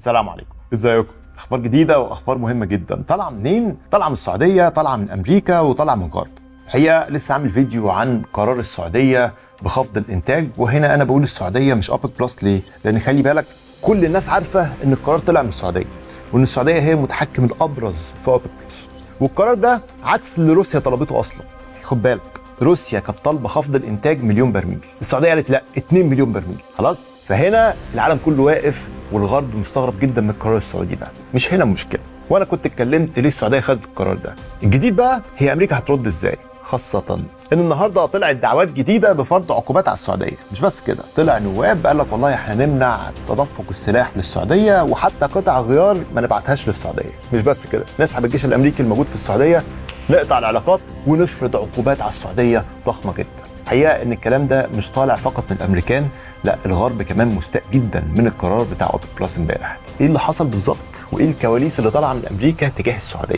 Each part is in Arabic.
السلام عليكم ازيكم اخبار جديده واخبار مهمه جدا طالعه منين طالعه من السعوديه طالعه من امريكا وطالعه من الغرب الحقيقه لسه عامل فيديو عن قرار السعوديه بخفض الانتاج وهنا انا بقول السعوديه مش اوبك بلس ليه لان خلي بالك كل الناس عارفه ان القرار طلع من السعوديه وان السعوديه هي المتحكم الابرز في اوبك بلس والقرار ده عكس اللي روسيا طلبته اصلا خد بالك روسيا كانت طالبه خفض الانتاج مليون برميل السعوديه قالت لا 2 مليون برميل خلاص فهنا العالم كله واقف والغرب مستغرب جدا من القرار السعودي ده مش هنا المشكله وانا كنت اتكلمت ليه السعوديه خدت القرار ده الجديد بقى هي امريكا هترد ازاي خاصة إن النهاردة طلعت دعوات جديدة بفرض عقوبات على السعودية، مش بس كده، طلع نواب قال لك والله إحنا نمنع تدفق السلاح للسعودية وحتى قطع غيار ما نبعتهاش للسعودية، مش بس كده، نسحب الجيش الأمريكي الموجود في السعودية، نقطع العلاقات ونفرض عقوبات على السعودية ضخمة جدا. الحقيقه ان الكلام ده مش طالع فقط من الامريكان لا الغرب كمان مستاء جدا من القرار بتاع اوبك بلس امبارح ايه اللي حصل بالظبط وايه الكواليس اللي طالعه من امريكا تجاه السعوديه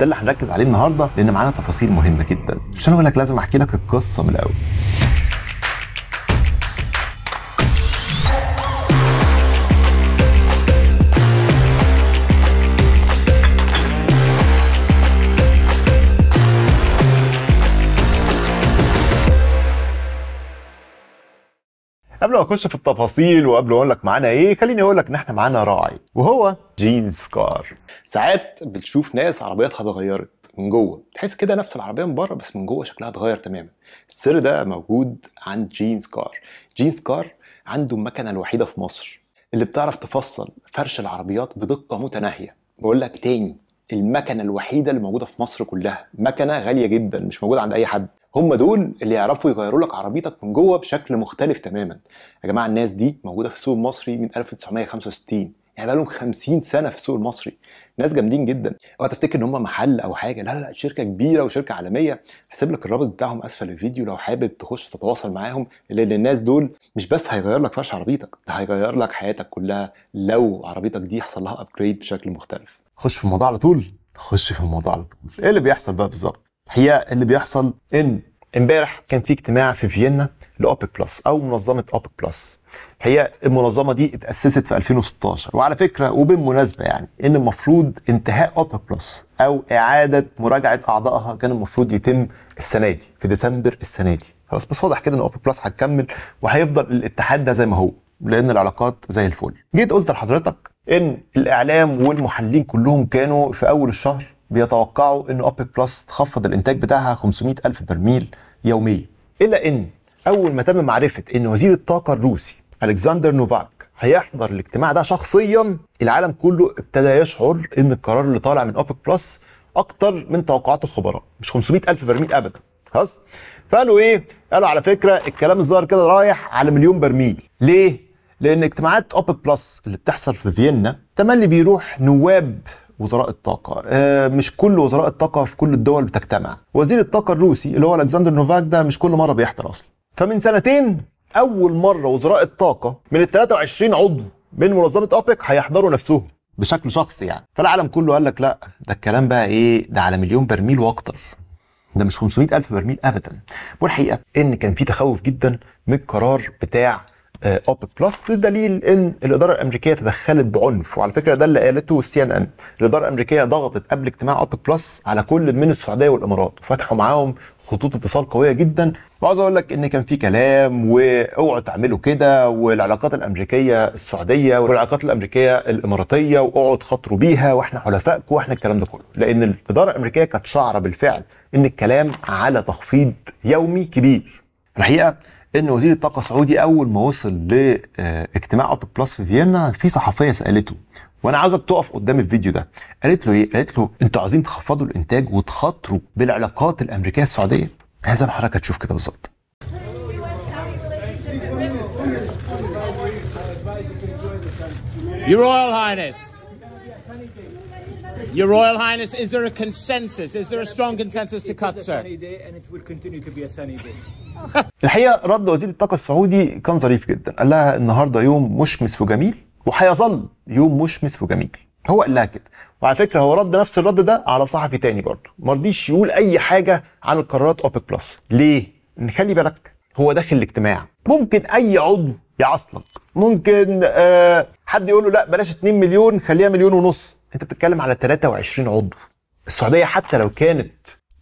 ده اللي هنركز عليه النهارده لان معانا تفاصيل مهمه جدا عشان اقول لك لازم احكي لك القصه من الاول قبل ما اخش في التفاصيل وقبل ما اقول لك معانا ايه خليني اقول لك ان احنا معانا راعي وهو جين سكار ساعات بتشوف ناس عربياتها اتغيرت من جوه تحس كده نفس العربيه من بره بس من جوه شكلها اتغير تماما السر ده موجود عند جين سكار جين سكار عنده المكنه الوحيده في مصر اللي بتعرف تفصل فرش العربيات بدقه متناهيه بقول لك تاني المكنه الوحيده اللي موجوده في مصر كلها مكنه غاليه جدا مش موجوده عند اي حد هم دول اللي يعرفوا يغيروا لك عربيتك من جوه بشكل مختلف تماما يا جماعه الناس دي موجوده في السوق المصري من 1965 يعني بقالهم 50 سنه في السوق المصري ناس جامدين جدا اوعى تفتكر ان هم محل او حاجه لا لا شركه كبيره وشركه عالميه هسيب لك الرابط بتاعهم اسفل الفيديو لو حابب تخش تتواصل معاهم لان الناس دول مش بس هيغير لك فرش عربيتك ده هيغير لك حياتك كلها لو عربيتك دي حصل لها ابجريد بشكل مختلف خش في الموضوع على طول خش في الموضوع على طول ايه اللي بيحصل بقى بالظبط الحقيقه اللي بيحصل ان امبارح كان في اجتماع في فيينا لاوبك بلس او منظمه اوبك بلس الحقيقه المنظمه دي اتاسست في 2016 وعلى فكره وبالمناسبه يعني ان المفروض انتهاء اوبك بلس او اعاده مراجعه اعضائها كان المفروض يتم السنه دي في ديسمبر السنه دي خلاص بس واضح كده ان اوبك بلس هتكمل وهيفضل الاتحاد ده زي ما هو لان العلاقات زي الفل جيت قلت لحضرتك ان الاعلام والمحللين كلهم كانوا في اول الشهر بيتوقعوا ان اوبك بلس تخفض الانتاج بتاعها 500 الف برميل يوميا الا ان اول ما تم معرفه ان وزير الطاقه الروسي الكسندر نوفاك هيحضر الاجتماع ده شخصيا العالم كله ابتدى يشعر ان القرار اللي طالع من اوبك بلس اكتر من توقعات الخبراء مش 500 الف برميل ابدا خلاص فقالوا ايه قالوا على فكره الكلام الظاهر كده رايح على مليون برميل ليه لان اجتماعات اوبك بلس اللي بتحصل في فيينا تملي بيروح نواب وزراء الطاقه آه، مش كل وزراء الطاقه في كل الدول بتجتمع وزير الطاقه الروسي اللي هو الكسندر نوفاك ده مش كل مره بيحضر اصلا فمن سنتين اول مره وزراء الطاقه من ال 23 عضو من منظمه اوبك هيحضروا نفسهم بشكل شخصي يعني فالعالم كله قال لك لا ده الكلام بقى ايه ده على مليون برميل واكتر ده مش 500 ألف برميل أبدا والحقيقة إن كان في تخوف جدا من القرار بتاع آه، اوبك بلس للدليل ان الاداره الامريكيه تدخلت بعنف وعلى فكره ده اللي قالته سي ان ان الاداره الامريكيه ضغطت قبل اجتماع اوبك بلس على كل من السعوديه والامارات وفتحوا معاهم خطوط اتصال قويه جدا وعاوز اقول لك ان كان في كلام واوعوا تعملوا كده والعلاقات الامريكيه السعوديه والعلاقات الامريكيه الاماراتيه واوعوا تخاطروا بيها واحنا حلفائكم واحنا الكلام ده كله لان الاداره الامريكيه كانت شعره بالفعل ان الكلام على تخفيض يومي كبير الحقيقه ان وزير الطاقه السعودي اول ما وصل لاجتماع آه، اوبك بلس في فيينا في صحفيه سالته وانا عاوزك تقف قدام الفيديو ده قالت له ايه قالت له انتوا عايزين تخفضوا الانتاج وتخاطروا بالعلاقات الامريكيه السعوديه هذا حضرتك هتشوف كده بالظبط Your Royal Highness. Your Royal Highness, is there a consensus? Is there a strong consensus to cut, sir? a sunny day and it will continue to be a sunny day. الحقيقه رد وزير الطاقه السعودي كان ظريف جدا قال لها النهارده يوم مشمس وجميل وهيظل يوم مشمس وجميل هو قال لها كده وعلى فكره هو رد نفس الرد ده على صحفي تاني برضه ما رضيش يقول اي حاجه عن القرارات اوبك بلس ليه نخلي بالك هو داخل الاجتماع ممكن اي عضو يعصلك ممكن آه حد يقول له لا بلاش 2 مليون خليها مليون ونص انت بتتكلم على 23 عضو السعوديه حتى لو كانت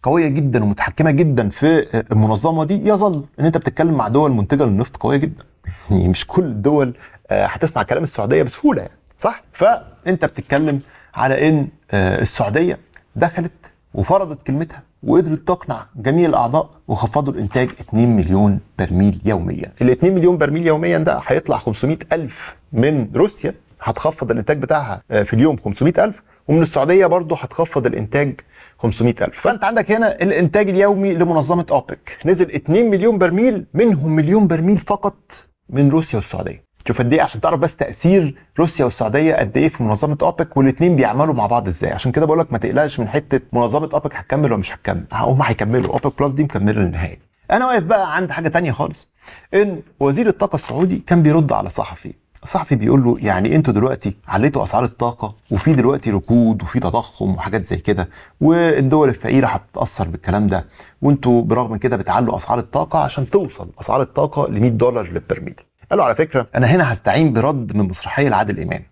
قويه جدا ومتحكمه جدا في المنظمه دي يظل ان انت بتتكلم مع دول منتجه للنفط قويه جدا يعني مش كل الدول آه، هتسمع كلام السعوديه بسهوله يعني صح فانت بتتكلم على ان آه، السعوديه دخلت وفرضت كلمتها وقدرت تقنع جميع الاعضاء وخفضوا الانتاج 2 مليون برميل يوميا ال 2 مليون برميل يوميا ده هيطلع 500 الف من روسيا هتخفض الانتاج بتاعها آه، في اليوم 500 الف ومن السعوديه برضه هتخفض الانتاج 500000 فانت عندك هنا الانتاج اليومي لمنظمه اوبك نزل 2 مليون برميل منهم مليون برميل فقط من روسيا والسعوديه شوف قد ايه عشان تعرف بس تاثير روسيا والسعوديه قد ايه في منظمه اوبك والاثنين بيعملوا مع بعض ازاي عشان كده بقول لك ما تقلقش من حته منظمه اوبك هتكمل ولا مش هتكمل هم هيكملوا اوبك بلس دي مكمله للنهايه انا واقف بقى عند حاجه تانية خالص ان وزير الطاقه السعودي كان بيرد على صحفي صاحبي بيقول له يعني انتوا دلوقتي عليتوا اسعار الطاقه وفي دلوقتي ركود وفي تضخم وحاجات زي كده والدول الفقيره هتتاثر بالكلام ده وانتوا برغم كده بتعلوا اسعار الطاقه عشان توصل اسعار الطاقه ل 100 دولار للبرميل قال له على فكره انا هنا هستعين برد من مسرحيه لعادل امام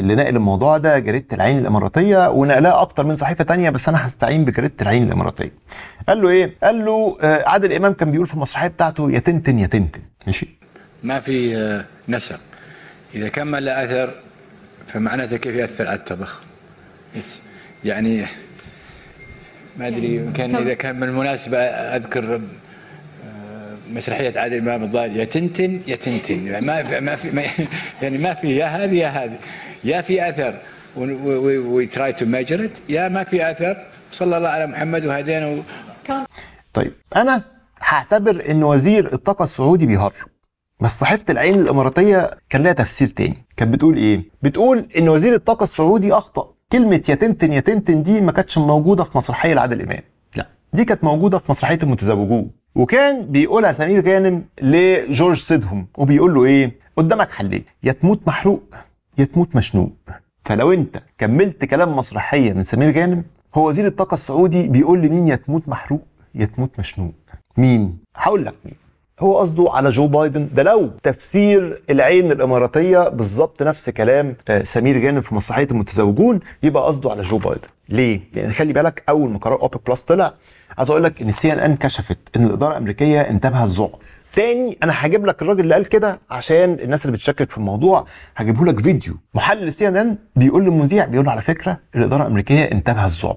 اللي ناقل الموضوع ده جريده العين الاماراتيه ونقلها اكتر من صحيفه تانية بس انا هستعين بجريده العين الاماراتيه. قال له ايه؟ قال له آه، عادل امام كان بيقول في المسرحيه بتاعته يا تنتن يا تنتن ماشي؟ ما في آه، نسق إذا كان ما له أثر فمعناته كيف يأثر على التضخم يعني ما أدري يمكن يعني إذا كان من المناسبة أذكر آه، مسرحية عادل إمام الظاهر يا تنتن يا تنتن يعني ما في ما في يعني ما في يا هذه يا هذه يا في أثر وي تراي تو ميجر يا ما في أثر صلى الله على محمد وهدينا طيب أنا هعتبر إن وزير الطاقة السعودي بيهرج بس صحيفه العين الاماراتيه كان لها تفسير تاني كانت بتقول ايه بتقول ان وزير الطاقه السعودي اخطا كلمه يا تنتن يا تنتن دي ما كانتش موجوده في مسرحيه لعادل امام لا دي كانت موجوده في مسرحيه المتزوجون وكان بيقولها سمير غانم لجورج سيدهم وبيقول له ايه قدامك حلين يا تموت محروق يا تموت مشنوق فلو انت كملت كلام مسرحيه من سمير غانم هو وزير الطاقه السعودي بيقول لمين يا تموت محروق يا تموت مشنوق مين هقول لك مين هو قصده على جو بايدن ده لو تفسير العين الاماراتيه بالظبط نفس كلام آه، سمير غانم في مسرحيه المتزوجون يبقى قصده على جو بايدن ليه؟ لان خلي بالك اول ما قرار اوبك بلس طلع عايز اقول لك ان السي ان ان كشفت ان الاداره الامريكيه انتبهت الذعر. تاني انا هجيب لك الراجل اللي قال كده عشان الناس اللي بتشكك في الموضوع هجيبه لك فيديو محلل سي ان ان بيقول للمذيع بيقول له على فكره الاداره الامريكيه انتبهت الذعر.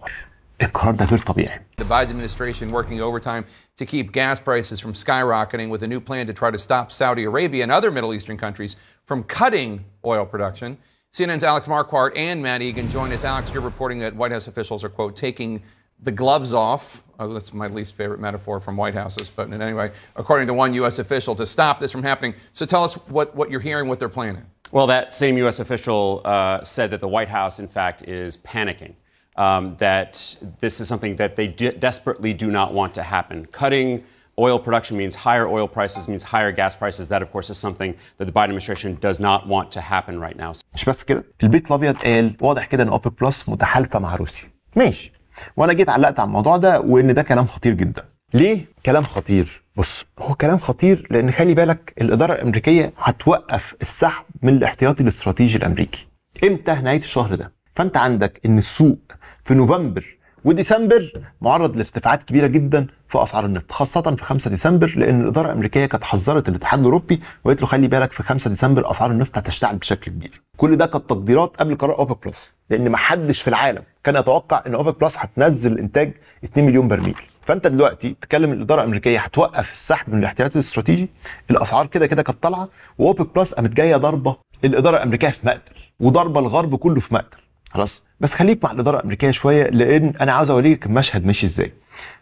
القرار ده غير طبيعي. The Biden administration working overtime to keep gas prices from skyrocketing with a new plan to try to stop Saudi Arabia and other Middle Eastern countries from cutting oil production. CNN's Alex Marquardt and Matt Egan join us. Alex, you're reporting that White House officials are, quote, taking the gloves off. Oh, that's my least favorite metaphor from White Houses. But anyway, according to one U.S. official, to stop this from happening. So tell us what, what you're hearing, what they're planning. Well, that same U.S. official uh, said that the White House, in fact, is panicking um, that this is something that they de desperately do not want to happen. Cutting oil production means higher oil prices, means higher gas prices. That, of course, is something that the Biden administration does not want to happen right now. مش بس كده البيت الابيض قال واضح كده ان اوبك بلس متحالفه مع روسيا ماشي وانا جيت علقت على الموضوع ده وان ده كلام خطير جدا ليه كلام خطير بص هو كلام خطير لان خلي بالك الاداره الامريكيه هتوقف السحب من الاحتياطي الاستراتيجي الامريكي امتى نهايه الشهر ده فانت عندك ان السوق في نوفمبر وديسمبر معرض لارتفاعات كبيره جدا في اسعار النفط خاصه في 5 ديسمبر لان الاداره الامريكيه كانت حذرت الاتحاد الاوروبي وقالت له خلي بالك في 5 ديسمبر اسعار النفط هتشتعل بشكل كبير كل ده كانت تقديرات قبل قرار اوبك بلس لان ما حدش في العالم كان يتوقع ان اوبك بلس هتنزل الانتاج 2 مليون برميل فانت دلوقتي بتتكلم الاداره الامريكيه هتوقف السحب من الاحتياطي الاستراتيجي الاسعار كده كده كانت طالعه واوبك بلس قامت جايه ضربه الاداره الامريكيه في مقتل وضربه الغرب كله في مقتل خلاص بس خليك مع الاداره الامريكيه شويه لان انا عاوز اوريك المشهد ماشي ازاي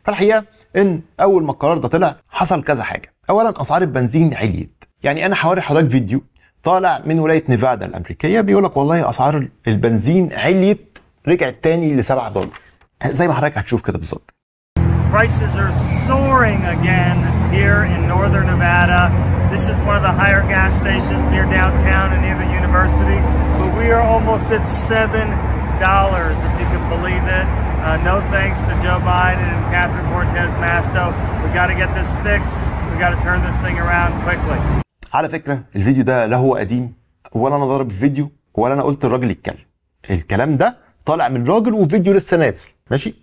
فالحقيقه ان اول ما القرار ده طلع حصل كذا حاجه اولا اسعار البنزين عليت يعني انا هوري حضرتك فيديو طالع من ولايه نيفادا الامريكيه بيقول لك والله اسعار البنزين عليت رجعت تاني ل 7 دولار زي ما حضرتك هتشوف كده بالظبط Prices are soaring again here in northern Nevada. This is one of the higher gas stations near downtown and near the university. But we are almost at $7, if you can believe it. Uh, no thanks to Joe Biden and Catherine Cortez Masto. We got to get this fixed. We got to turn this thing around quickly. على فكرة الفيديو ده لا هو قديم ولا أنا ضارب فيديو ولا أنا قلت الراجل يتكلم الكلام ده طالع من راجل وفيديو لسه نازل ماشي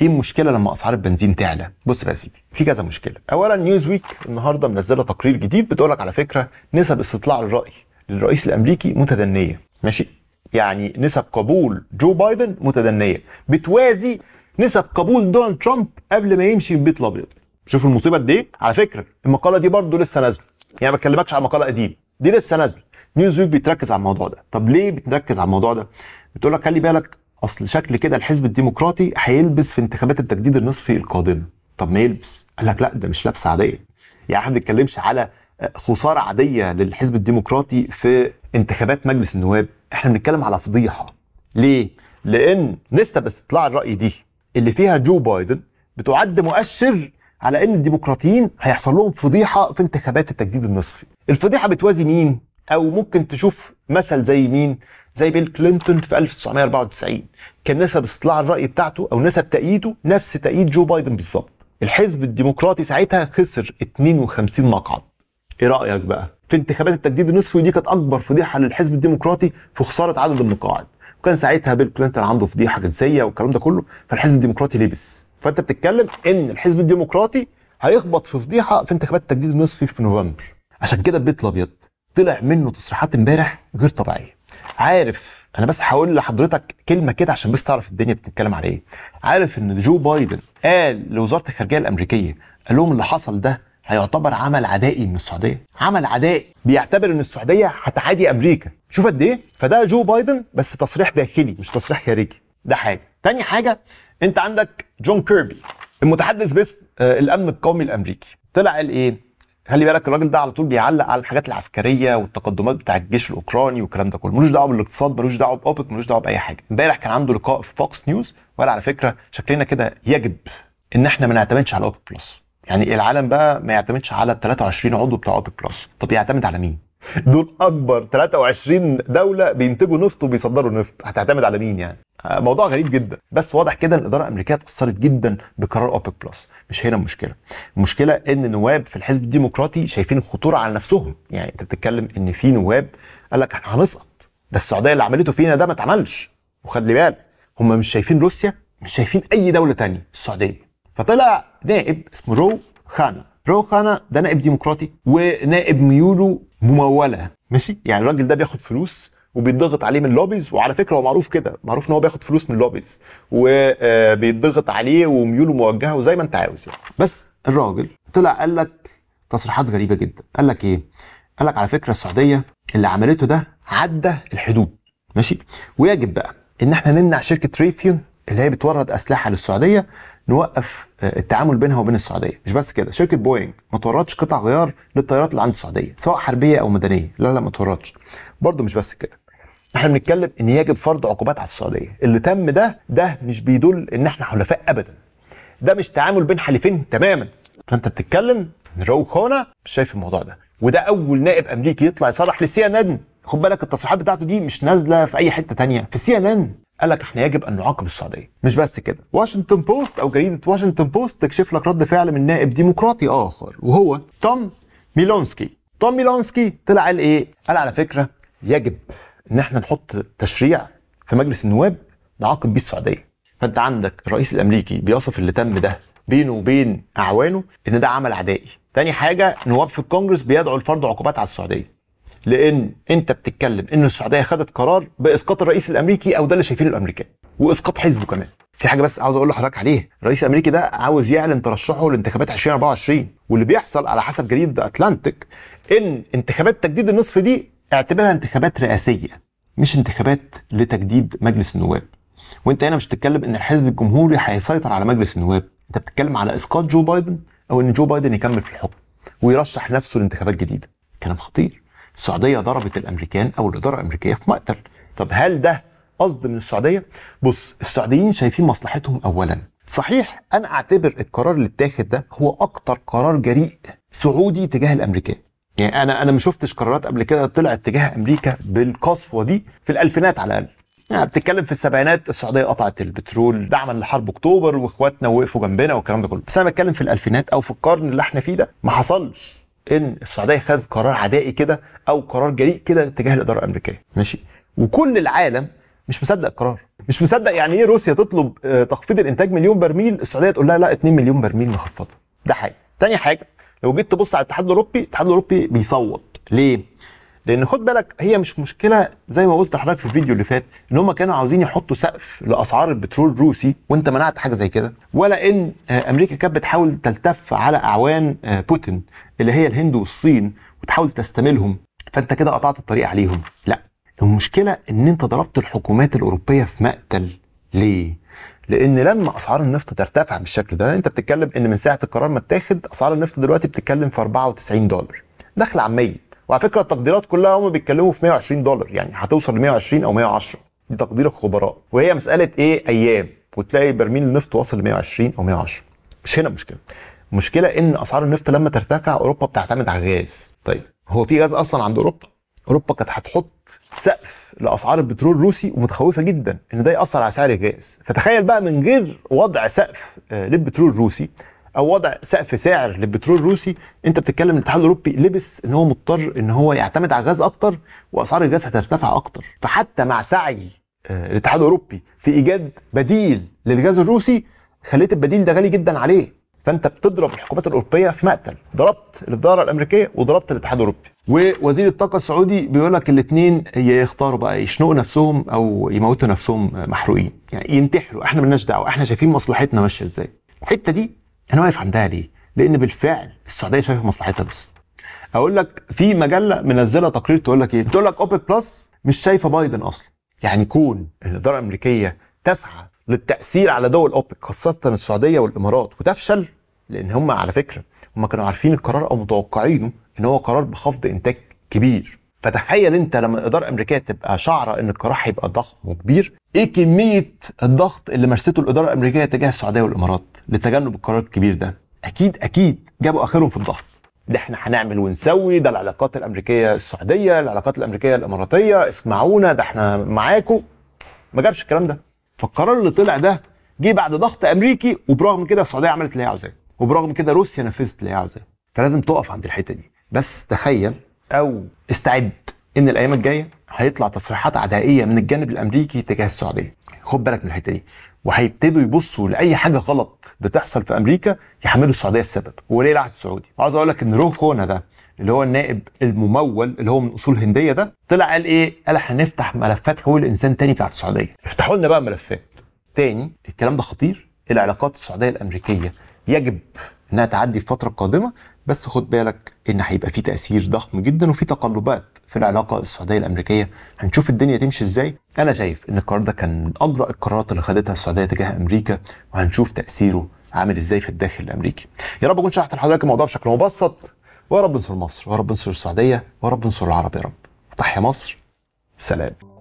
ايه المشكله لما اسعار البنزين تعلى بص بقى يا سيدي في كذا مشكله اولا نيوز ويك النهارده منزله تقرير جديد بتقولك على فكره نسب استطلاع الراي للرئيس الامريكي متدنيه ماشي يعني نسب قبول جو بايدن متدنيه بتوازي نسب قبول دونالد ترامب قبل ما يمشي من البيت الابيض شوف المصيبه قد ايه على فكره المقاله دي برضه لسه نازله يعني ما بكلمكش على مقاله قديمه دي لسه نازله نيوز ويك بتركز على الموضوع ده طب ليه بتركز على الموضوع ده بتقول لك خلي بالك اصل شكل كده الحزب الديمقراطي هيلبس في انتخابات التجديد النصفي القادمه طب ما يلبس قال لك لا ده مش لابسه عاديه يعني احنا ما بنتكلمش على خساره عاديه للحزب الديمقراطي في انتخابات مجلس النواب احنا بنتكلم على فضيحه ليه لان نسب استطلاع الراي دي اللي فيها جو بايدن بتعد مؤشر على ان الديمقراطيين هيحصل لهم فضيحه في انتخابات التجديد النصفي الفضيحه بتوازي مين او ممكن تشوف مثل زي مين زي بيل كلينتون في 1994 كان نسب استطلاع الراي بتاعته او نسب تأييده نفس تأييد جو بايدن بالظبط الحزب الديمقراطي ساعتها خسر 52 مقعد ايه رايك بقى في انتخابات التجديد النصفي ودي كانت اكبر فضيحه للحزب الديمقراطي في خساره عدد المقاعد وكان ساعتها بيل كلينتون عنده فضيحه جنسيه والكلام ده كله فالحزب الديمقراطي لبس فانت بتتكلم ان الحزب الديمقراطي هيخبط في فضيحه في انتخابات التجديد النصفي في نوفمبر عشان كده البيت الابيض طلع منه تصريحات امبارح غير طبيعيه عارف انا بس هقول لحضرتك كلمه كده عشان بس تعرف الدنيا بتتكلم على ايه عارف ان جو بايدن قال لوزاره الخارجيه الامريكيه قال لهم اللي حصل ده هيعتبر عمل عدائي من السعوديه عمل عدائي بيعتبر ان السعوديه هتعادي امريكا شوف قد ايه فده جو بايدن بس تصريح داخلي مش تصريح خارجي ده حاجه تاني حاجه انت عندك جون كيربي المتحدث باسم آه، الامن القومي الامريكي طلع قال ايه خلي بالك الراجل ده على طول بيعلق على الحاجات العسكريه والتقدمات بتاع الجيش الاوكراني والكلام ده كله ملوش دعوه بالاقتصاد ملوش دعوه باوبك ملوش دعوه باي حاجه امبارح كان عنده لقاء في فوكس نيوز وقال على فكره شكلنا كده يجب ان احنا ما نعتمدش على اوبك بلس يعني العالم بقى ما يعتمدش على ال 23 عضو بتاع اوبك بلس طب يعتمد على مين دول اكبر 23 دوله بينتجوا نفط وبيصدروا نفط هتعتمد على مين يعني آه، موضوع غريب جدا بس واضح كده الاداره الامريكيه اتاثرت جدا بقرار اوبك بلس مش هنا المشكله المشكله ان نواب في الحزب الديمقراطي شايفين الخطوره على نفسهم يعني انت بتتكلم ان في نواب قال لك احنا هنسقط ده السعوديه اللي عملته فينا ده ما اتعملش لي بالك هم مش شايفين روسيا مش شايفين اي دوله تانية السعوديه فطلع نائب اسمه رو خانا رو خانا ده نائب ديمقراطي ونائب ميوله مموله ماشي يعني الراجل ده بياخد فلوس وبيتضغط عليه من لوبيز وعلى فكره هو معروف كده معروف ان هو بياخد فلوس من لوبيز وبيتضغط آه، عليه وميوله موجهه وزي ما انت عاوز يعني بس الراجل طلع قال لك تصريحات غريبه جدا قال لك ايه قال لك على فكره السعوديه اللي عملته ده عدى الحدود ماشي ويجب بقى ان احنا نمنع شركه ريفيون اللي هي بتورد اسلحه للسعوديه نوقف آه، التعامل بينها وبين السعوديه مش بس كده شركه بوينج ما توردش قطع غيار للطيارات اللي عند السعوديه سواء حربيه او مدنيه لا لا ما توردش برضه مش بس كده احنا بنتكلم ان يجب فرض عقوبات على السعوديه اللي تم ده ده مش بيدل ان احنا حلفاء ابدا ده مش تعامل بين حليفين تماما فانت بتتكلم روك هنا مش شايف الموضوع ده وده اول نائب امريكي يطلع يصرح للسي ان ان خد بالك التصريحات بتاعته دي مش نازله في اي حته تانية في السي ان ان قال لك احنا يجب ان نعاقب السعوديه مش بس كده واشنطن بوست او جريده واشنطن بوست تكشف لك رد فعل من نائب ديمقراطي اخر وهو توم ميلونسكي توم ميلونسكي طلع قال ايه قال على فكره يجب ان احنا نحط تشريع في مجلس النواب نعاقب بيه السعوديه فانت عندك الرئيس الامريكي بيصف اللي تم ده بينه وبين اعوانه ان ده عمل عدائي تاني حاجه نواب في الكونجرس بيدعوا لفرض عقوبات على السعوديه لان انت بتتكلم ان السعوديه خدت قرار باسقاط الرئيس الامريكي او ده اللي شايفينه الامريكان واسقاط حزبه كمان في حاجه بس عاوز اقول لحضرتك عليه الرئيس الامريكي ده عاوز يعلن ترشحه لانتخابات 2024 واللي بيحصل على حسب جريده اتلانتيك ان انتخابات تجديد النصف دي اعتبرها انتخابات رئاسيه مش انتخابات لتجديد مجلس النواب وانت هنا مش بتتكلم ان الحزب الجمهوري هيسيطر على مجلس النواب انت بتتكلم على اسقاط جو بايدن او ان جو بايدن يكمل في الحكم ويرشح نفسه لانتخابات جديده كلام خطير السعوديه ضربت الامريكان او الاداره الامريكيه في مقتل طب هل ده قصد من السعوديه بص السعوديين شايفين مصلحتهم اولا صحيح انا اعتبر القرار اللي اتاخد ده هو اكتر قرار جريء سعودي تجاه الامريكان يعني انا انا ما شفتش قرارات قبل كده طلعت تجاه امريكا بالقسوه دي في الالفينات على الاقل يعني بتتكلم في السبعينات السعوديه قطعت البترول دعما لحرب اكتوبر واخواتنا وقفوا جنبنا والكلام ده كله بس انا بتكلم في الالفينات او في القرن اللي احنا فيه ده ما حصلش ان السعوديه خدت قرار عدائي كده او قرار جريء كده تجاه الاداره الامريكيه ماشي وكل العالم مش مصدق القرار مش مصدق يعني ايه روسيا تطلب آه، تخفيض الانتاج مليون برميل السعوديه تقول لها لا 2 مليون برميل مخفضه ده حاجه تاني حاجه لو جيت تبص على الاتحاد الاوروبي الاتحاد الاوروبي بيصوت ليه لان خد بالك هي مش مشكله زي ما قلت لحضرتك في الفيديو اللي فات ان هم كانوا عاوزين يحطوا سقف لاسعار البترول الروسي وانت منعت حاجه زي كده ولا ان آه، امريكا كانت بتحاول تلتف على اعوان آه، بوتين اللي هي الهند والصين وتحاول تستملهم فانت كده قطعت الطريق عليهم لا المشكله ان انت ضربت الحكومات الاوروبيه في مقتل ليه لان لما اسعار النفط ترتفع بالشكل ده انت بتتكلم ان من ساعه القرار ما اتاخد اسعار النفط دلوقتي بتتكلم في 94 دولار دخل عميه وعلى فكره التقديرات كلها هم بيتكلموا في 120 دولار يعني هتوصل ل 120 او 110 دي تقدير الخبراء وهي مساله ايه ايام وتلاقي برميل النفط واصل 120 او 110 مش هنا المشكله المشكله ان اسعار النفط لما ترتفع اوروبا بتعتمد على الغاز طيب هو في غاز اصلا عند اوروبا اوروبا كانت هتحط سقف لاسعار البترول الروسي ومتخوفه جدا ان ده ياثر على سعر الغاز فتخيل بقى من غير وضع سقف آه، للبترول الروسي او وضع سقف سعر للبترول الروسي انت بتتكلم الاتحاد الاوروبي لبس ان هو مضطر ان هو يعتمد على الغاز اكتر واسعار الغاز هترتفع اكتر فحتى مع سعي آه، الاتحاد الاوروبي في ايجاد بديل للغاز الروسي خليت البديل ده غالي جدا عليه فانت بتضرب الحكومات الاوروبيه في مقتل ضربت الاداره الامريكيه وضربت الاتحاد الاوروبي ووزير الطاقه السعودي بيقول لك الاثنين يختاروا بقى يشنقوا نفسهم او يموتوا نفسهم محروقين يعني ينتحروا احنا مالناش دعوه احنا شايفين مصلحتنا ماشيه ازاي الحته دي انا واقف عندها ليه؟ لان بالفعل السعوديه شايفه مصلحتها بس. اقول لك في مجله منزله تقرير تقول لك ايه؟ بتقول لك اوبك بلس مش شايفه بايدن اصلا. يعني كون الاداره الامريكيه تسعى للتاثير على دول اوبك خاصه السعوديه والامارات وتفشل لان هم على فكره هم كانوا عارفين القرار او متوقعينه ان هو قرار بخفض انتاج كبير فتخيل انت لما الاداره الامريكيه تبقى شعره ان القرار هيبقى ضخم وكبير ايه كميه الضغط اللي مارسته الاداره الامريكيه تجاه السعوديه والامارات لتجنب القرار الكبير ده اكيد اكيد جابوا اخرهم في الضغط ده احنا هنعمل ونسوي ده العلاقات الامريكيه السعوديه العلاقات الامريكيه الاماراتيه اسمعونا ده احنا معاكم ما جابش الكلام ده فالقرار اللي طلع ده جه بعد ضغط امريكي وبرغم كده السعوديه عملت اللي هي عاوزاه وبرغم كده روسيا نفذت اللي هي عاوزاه فلازم تقف عند الحته دي بس تخيل او استعد ان الايام الجايه هيطلع تصريحات عدائيه من الجانب الامريكي تجاه السعوديه خد بالك من الحته دي وهيبتدوا يبصوا لاي حاجه غلط بتحصل في امريكا يحملوا السعوديه السبب وليه العهد السعودي وعاوز اقول لك ان روح كونا ده اللي هو النائب الممول اللي هو من اصول هنديه ده طلع قال ايه قال احنا هنفتح ملفات حقوق الانسان تاني بتاعت السعوديه افتحوا لنا بقى ملفات تاني الكلام ده خطير العلاقات السعوديه الامريكيه يجب انها تعدي الفتره القادمه بس خد بالك ان هيبقى في تاثير ضخم جدا وفي تقلبات في العلاقه السعوديه الامريكيه هنشوف الدنيا تمشي ازاي انا شايف ان القرار ده كان من اجرى القرارات اللي خدتها السعوديه تجاه امريكا وهنشوف تاثيره عامل ازاي في الداخل الامريكي يا رب اكون شرحت لحضرتك الموضوع بشكل مبسط ويا رب انصر مصر ويا رب انصر السعوديه ويا رب انصر العرب يا رب تحيا مصر سلام